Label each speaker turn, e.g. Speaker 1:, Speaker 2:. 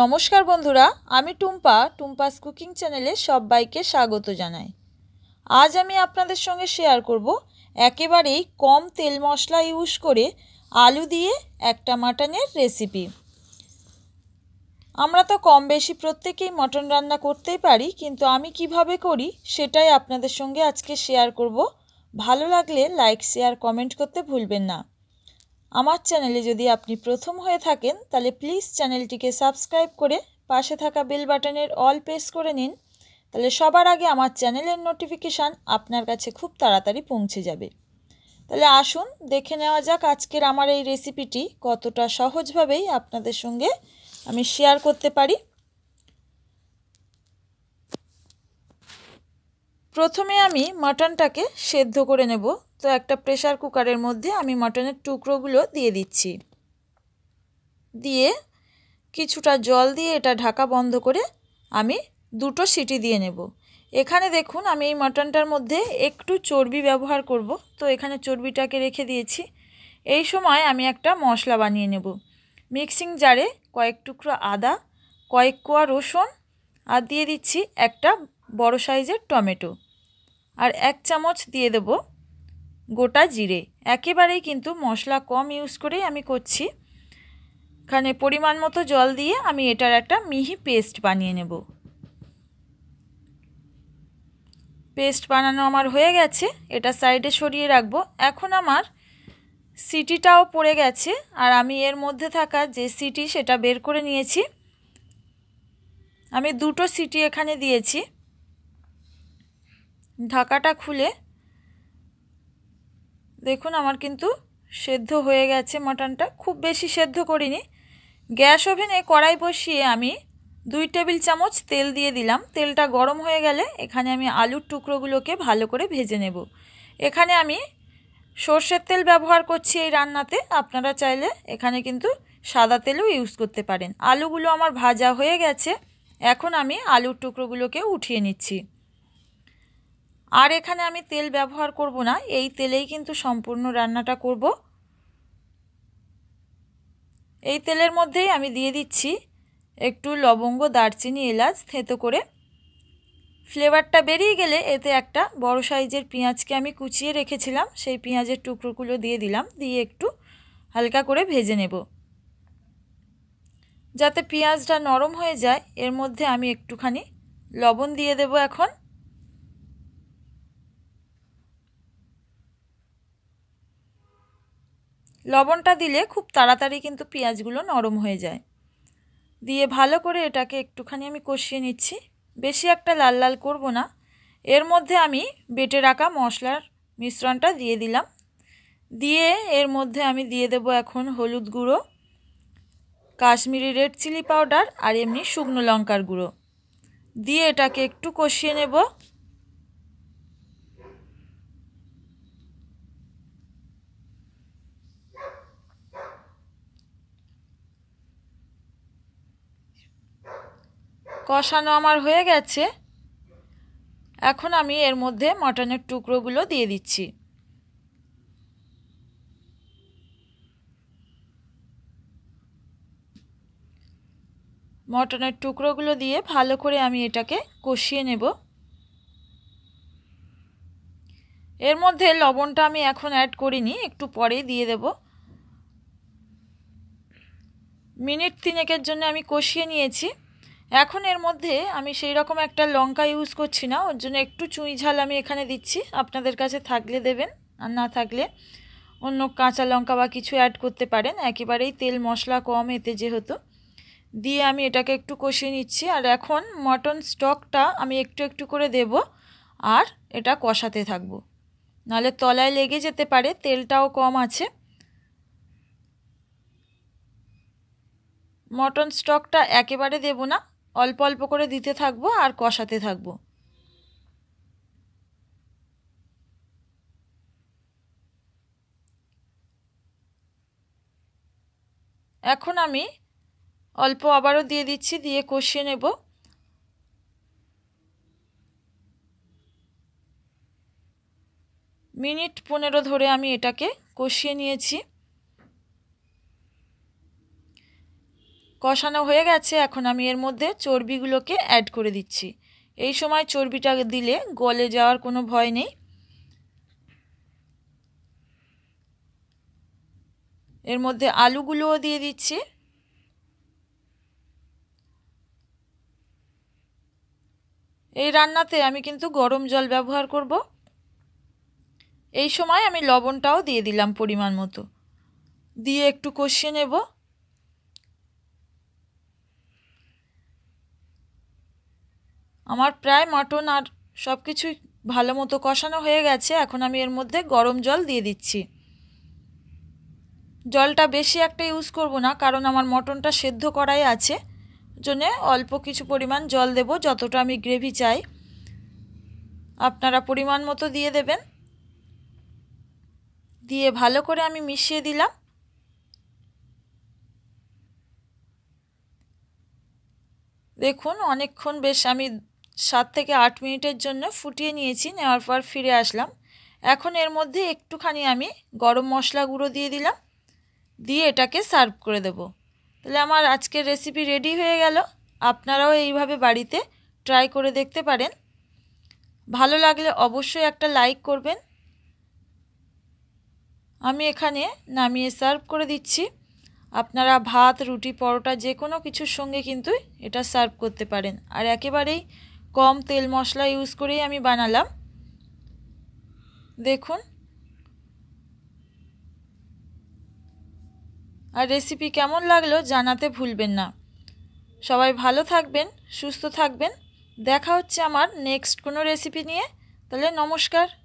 Speaker 1: নমস্কার বন্ধুরা আমি টুম্পা টুম্পাস কুকিং চ্যানেলে বাইকে স্বাগত জানাই আজ আমি আপনাদের সঙ্গে শেয়ার করব একেবারেই কম তেল মশলা ইউজ করে আলু দিয়ে একটা মাটনের রেসিপি আমরা তো কম বেশি প্রত্যেকেই মটন রান্না করতেই পারি কিন্তু আমি কিভাবে করি সেটাই আপনাদের সঙ্গে আজকে শেয়ার করব ভালো লাগলে লাইক শেয়ার কমেন্ট করতে ভুলবেন না আমার চ্যানেলে যদি আপনি প্রথম হয়ে থাকেন তাহলে প্লিজ চ্যানেলটিকে সাবস্ক্রাইব করে পাশে থাকা বেল বাটনের অল প্রেস করে নিন তাহলে সবার আগে আমার চ্যানেলের নোটিফিকেশান আপনার কাছে খুব তাড়াতাড়ি পৌঁছে যাবে তাহলে আসুন দেখে নেওয়া যাক আজকের আমার এই রেসিপিটি কতটা সহজভাবেই আপনাদের সঙ্গে আমি শেয়ার করতে পারি প্রথমে আমি মাটনটাকে সেদ্ধ করে নেব তো একটা প্রেশার কুকারের মধ্যে আমি মাটনের টুকরোগুলো দিয়ে দিচ্ছি দিয়ে কিছুটা জল দিয়ে এটা ঢাকা বন্ধ করে আমি দুটো সিটি দিয়ে নেব এখানে দেখুন আমি এই মাটনটার মধ্যে একটু চর্বি ব্যবহার করব তো এখানে চর্বিটাকে রেখে দিয়েছি এই সময় আমি একটা মশলা বানিয়ে নেব মিক্সিং জারে কয়েক টুকরো আদা কয়েক কোয়া রসুন আর দিয়ে দিচ্ছি একটা বড় সাইজের টমেটো আর এক চামচ দিয়ে দেব গোটা জিরে একেবারেই কিন্তু মশলা কম ইউজ করেই আমি করছি এখানে পরিমাণ মতো জল দিয়ে আমি এটার একটা মিহি পেস্ট বানিয়ে নেব পেস্ট বানানো আমার হয়ে গেছে এটা সাইডে সরিয়ে রাখবো এখন আমার সিটিটাও পড়ে গেছে আর আমি এর মধ্যে থাকা যে সিটি সেটা বের করে নিয়েছি আমি দুটো সিটি এখানে দিয়েছি ঢাকাটা খুলে দেখুন আমার কিন্তু সেদ্ধ হয়ে গেছে মাটনটা খুব বেশি সেদ্ধ করিনি গ্যাস ওভেনে কড়াই বসিয়ে আমি দুই টেবিল চামচ তেল দিয়ে দিলাম তেলটা গরম হয়ে গেলে এখানে আমি আলুর টুকরোগুলোকে ভালো করে ভেজে নেব এখানে আমি সর্ষের তেল ব্যবহার করছি এই রান্নাতে আপনারা চাইলে এখানে কিন্তু সাদা তেলও ইউজ করতে পারেন আলুগুলো আমার ভাজা হয়ে গেছে এখন আমি আলুর টুকরোগুলোকে উঠিয়ে নিচ্ছি আর এখানে আমি তেল ব্যবহার করব না এই তেলেই কিন্তু সম্পূর্ণ রান্নাটা করব এই তেলের মধ্যেই আমি দিয়ে দিচ্ছি একটু লবঙ্গ দারচিনি এলাচ থেতো করে ফ্লেভারটা বেরিয়ে গেলে এতে একটা বড় সাইজের পেঁয়াজকে আমি কুচিয়ে রেখেছিলাম সেই পেঁয়াজের টুকরোগুলো দিয়ে দিলাম দিয়ে একটু হালকা করে ভেজে নেব যাতে পেঁয়াজটা নরম হয়ে যায় এর মধ্যে আমি একটুখানি লবণ দিয়ে দেব এখন লবণটা দিলে খুব তাড়াতাড়ি কিন্তু পেঁয়াজগুলো নরম হয়ে যায় দিয়ে ভালো করে এটাকে একটুখানি আমি কষিয়ে নিচ্ছি বেশি একটা লাল লাল করব না এর মধ্যে আমি বেটে রাখা মশলার মিশ্রণটা দিয়ে দিলাম দিয়ে এর মধ্যে আমি দিয়ে দেব এখন হলুদ গুঁড়ো কাশ্মীরি রেড চিলি পাউডার আর এমনি শুকনো লঙ্কার গুঁড়ো দিয়ে এটাকে একটু কষিয়ে নেব কষানো আমার হয়ে গেছে এখন আমি এর মধ্যে মটনের টুকরোগুলো দিয়ে দিচ্ছি মটনের টুকরোগুলো দিয়ে ভালো করে আমি এটাকে কষিয়ে নেব এর মধ্যে লবণটা আমি এখন অ্যাড করিনি একটু পরে দিয়ে দেব মিনিট তিনেকের জন্য আমি কষিয়ে নিয়েছি এখন এর মধ্যে আমি সেই রকম একটা লঙ্কা ইউজ করছি না ওর জন্য একটু চুঁই ঝাল আমি এখানে দিচ্ছি আপনাদের কাছে থাকলে দেবেন আর না থাকলে অন্য কাঁচা লঙ্কা বা কিছু অ্যাড করতে পারেন একেবারেই তেল মশলা কম এতে যেহেতু দিয়ে আমি এটাকে একটু কষিয়ে নিচ্ছি আর এখন মটন স্টকটা আমি একটু একটু করে দেব আর এটা কষাতে থাকবো নাহলে তলায় লেগে যেতে পারে তেলটাও কম আছে মটন স্টকটা একেবারে দেব না অল্প অল্প করে দিতে থাকবো আর কষাতে থাকবো এখন আমি অল্প আবারও দিয়ে দিচ্ছি দিয়ে কষিয়ে নেব মিনিট পনেরো ধরে আমি এটাকে কষিয়ে নিয়েছি কষানো হয়ে গেছে এখন আমি এর মধ্যে চর্বিগুলোকে অ্যাড করে দিচ্ছি এই সময় চর্বিটা দিলে গলে যাওয়ার কোনো ভয় নেই এর মধ্যে আলুগুলোও দিয়ে দিচ্ছি এই রান্নাতে আমি কিন্তু গরম জল ব্যবহার করব এই সময় আমি লবণটাও দিয়ে দিলাম পরিমাণ মতো দিয়ে একটু কষিয়ে নেবো আমার প্রায় মাটন আর সব কিছুই ভালো মতো কষানো হয়ে গেছে এখন আমি এর মধ্যে গরম জল দিয়ে দিচ্ছি জলটা বেশি একটা ইউজ করব না কারণ আমার মটনটা সেদ্ধ করাই আছে জন্যে অল্প কিছু পরিমাণ জল দেব যতটা আমি গ্রেভি চাই আপনারা পরিমাণ মতো দিয়ে দেবেন দিয়ে ভালো করে আমি মিশিয়ে দিলাম দেখুন অনেকক্ষণ বেশ আমি সাত থেকে আট মিনিটের জন্য ফুটিয়ে নিয়েছি নেওয়ার পর ফিরে আসলাম এখন এর মধ্যে একটুখানি আমি গরম মশলা গুঁড়ো দিয়ে দিলাম দিয়ে এটাকে সার্ভ করে দেব তাহলে আমার আজকের রেসিপি রেডি হয়ে গেল আপনারাও এইভাবে বাড়িতে ট্রাই করে দেখতে পারেন ভালো লাগলে অবশ্যই একটা লাইক করবেন আমি এখানে নামিয়ে সার্ভ করে দিচ্ছি আপনারা ভাত রুটি পরোটা যে কোনো কিছুর সঙ্গে কিন্তু এটা সার্ভ করতে পারেন আর একেবারেই কম তেল মশলা ইউজ করেই আমি বানালাম দেখুন আর রেসিপি কেমন লাগলো জানাতে ভুলবেন না সবাই ভালো থাকবেন সুস্থ থাকবেন দেখা হচ্ছে আমার নেক্সট কোনো রেসিপি নিয়ে তাহলে নমস্কার